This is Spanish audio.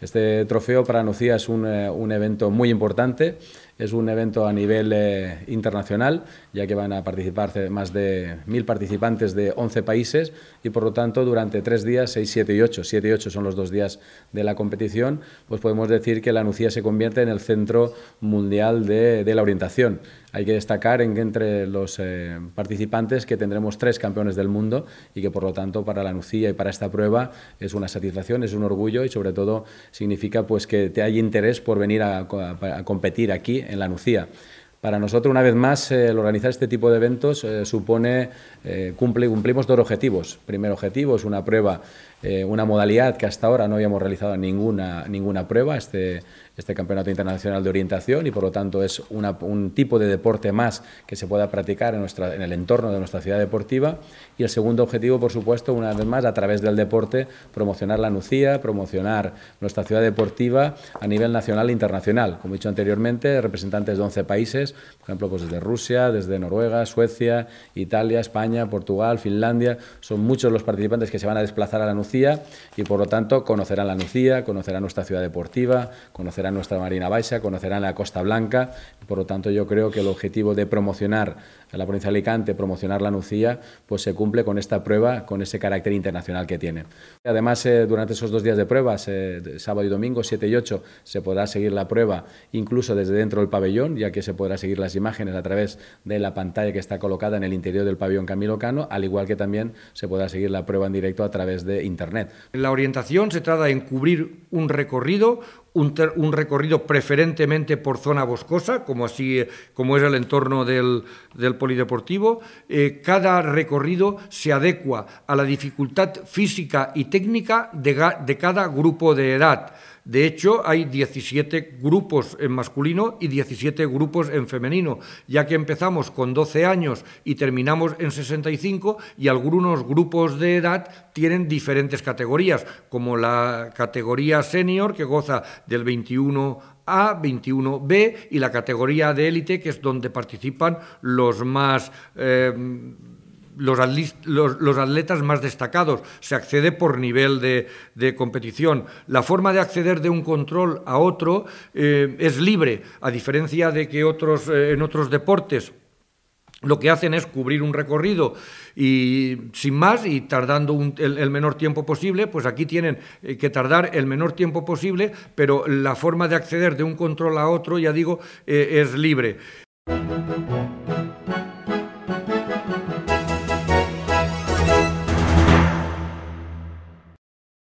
Este trofeo para Nucía es un, eh, un evento muy importante es un evento a nivel eh, internacional, ya que van a participar más de mil participantes de 11 países y, por lo tanto, durante tres días, seis, siete y ocho... ...siete y ocho son los dos días de la competición, pues podemos decir que la Nucía se convierte en el centro mundial de, la orientación. Hay que destacar en que entre los eh, participantes que tendremos tres campeones del mundo y que por lo tanto para la Nucía y para esta prueba es una satisfacción, es un orgullo y sobre todo significa pues que te hay interés por venir a competir aquí en La Nucía. Para nosotros, una vez más, eh, el organizar este tipo de eventos eh, supone, eh, cumple, cumplimos dos objetivos. Primer objetivo es una prueba, una modalidad que hasta ahora no habíamos realizado ninguna, ninguna prueba, este, este Campeonato Internacional de Orientación, y por lo tanto es un tipo de deporte más que se pueda practicar en, nuestra, en el entorno de nuestra ciudad deportiva. Y el segundo objetivo, por supuesto, una vez más, a través del deporte, promocionar la Nucía, promocionar nuestra ciudad deportiva a nivel nacional e internacional. Como he dicho anteriormente, representantes de 11 países por ejemplo, pues desde Rusia, desde Noruega, Suecia, Italia, España, Portugal, Finlandia. Son muchos los participantes que se van a desplazar a la Nucía y, por lo tanto, conocerán la Nucía, conocerán nuestra ciudad deportiva, conocerán nuestra Marina Baixa, conocerán la Costa Blanca. Por lo tanto, yo creo que el objetivo de promocionar a la provincia de Alicante, promocionar la Nucía, pues se cumple con esta prueba, con ese carácter internacional que tiene. Además, eh, durante esos dos días de pruebas, eh, sábado y domingo, 7 y 8, se podrá seguir la prueba incluso desde dentro del pabellón, ya que se podrá seguir las imágenes a través de la pantalla que está colocada en el interior del pabellón Camilo Cano, al igual que también se podrá seguir la prueba en directo a través de Internet. La orientación se trata de cubrir un recorrido, un, recorrido preferentemente por zona boscosa, como, así, como es el entorno del, polideportivo. Eh, cada recorrido se adecua a la dificultad física y técnica de cada grupo de edad. De hecho, hay 17 grupos en masculino y 17 grupos en femenino, ya que empezamos con 12 años y terminamos en 65 y algunos grupos de edad tienen diferentes categorías, como la categoría senior que goza del 21 a, 21B y la categoría de élite, que es donde participan los más eh, los, atletas más destacados. Se accede por nivel de, competición. La forma de acceder de un control a otro eh, es libre, a diferencia de que otros, eh, en otros deportes lo que hacen es cubrir un recorrido y sin más y tardando el, menor tiempo posible, pues aquí tienen eh, que tardar el menor tiempo posible, pero la forma de acceder de un control a otro, ya digo, es libre.